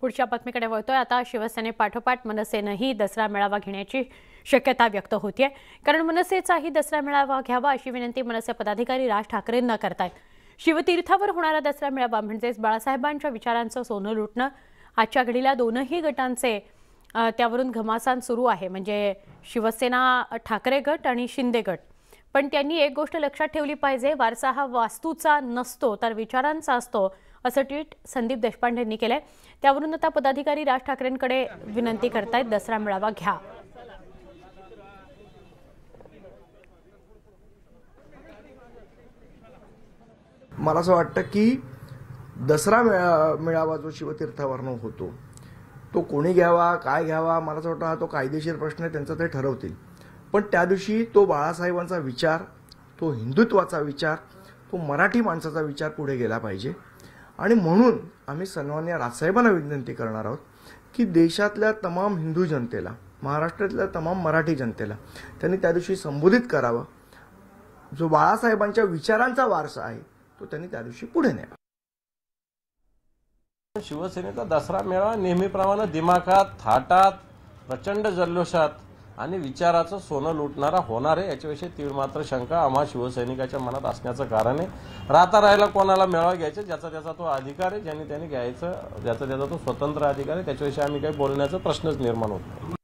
पुढच्या बातमीकडे वळतोय आता शिवसेनेपाठोपाठ मनसेनंही दसरा मेळावा घेण्याची शक्यता व्यक्त होतीये कारण मनसेचाही दसरा मेळावा घ्यावा अशी विनंती मनसे पदाधिकारी राज ठाकरेंना करतायत शिवतीर्थावर होणारा दसरा मेळावा म्हणजेच बाळासाहेबांच्या विचारांचं सोनं लुटणं आजच्या घडीला दोनही गटांचे त्यावरून घमासान सुरू आहे म्हणजे शिवसेना ठाकरे गट आणि शिंदे गट पण त्यांनी एक गोष्ट लक्षात ठेवली पाहिजे वारसा हा वास्तूचा नसतो तर विचारांचा असतो असं ट्विट संदीप देशपांडे यांनी केलंय त्यावरून आता पदाधिकारी राज ठाकरेंकडे विनंती करतायत दसरा मेळावा घ्या मला असं वाटतं की दसरा मेळावा जो शिवतीर्थावरनं होतो तो कोणी घ्यावा काय घ्यावा मला असं वाटतं हा तो कायदेशीर प्रश्न आहे त्यांचा ते ठरवतील पण त्या दिवशी तो बाळासाहेबांचा विचार तो हिंदुत्वाचा विचार तो मराठी माणसाचा विचार पुढे गेला पाहिजे आणि म्हणून आम्ही सन्मान्य रासाहेबांना विनंती करणार आहोत की देशातल्या तमाम हिंदू जनतेला महाराष्ट्रातल्या तमाम मराठी जनतेला त्यांनी त्या दिवशी संबोधित करावं जो बाळासाहेबांच्या विचारांचा वारसा आहे तो त्यांनी त्या दिवशी पुढे न्यावा शिवसेनेचा दसरा मेळा नेहमीप्रमाणे दिमाखात थाटात प्रचंड जल्लोषात आणि विचाराचं सोनं लुटणारा होणार आहे याच्याविषयी तीव्र मात्र शंका आम्हा शिवसैनिकाच्या मनात असण्याचं कारण आहे राहता राहायला कोणाला मेळावा घ्यायचा ज्याचा त्याचा तो अधिकार आहे ज्याने त्याने घ्यायचं ज्याचा त्याचा तो स्वतंत्र अधिकार आहे त्याच्याविषयी आम्ही काही बोलण्याचा प्रश्नच निर्माण होतो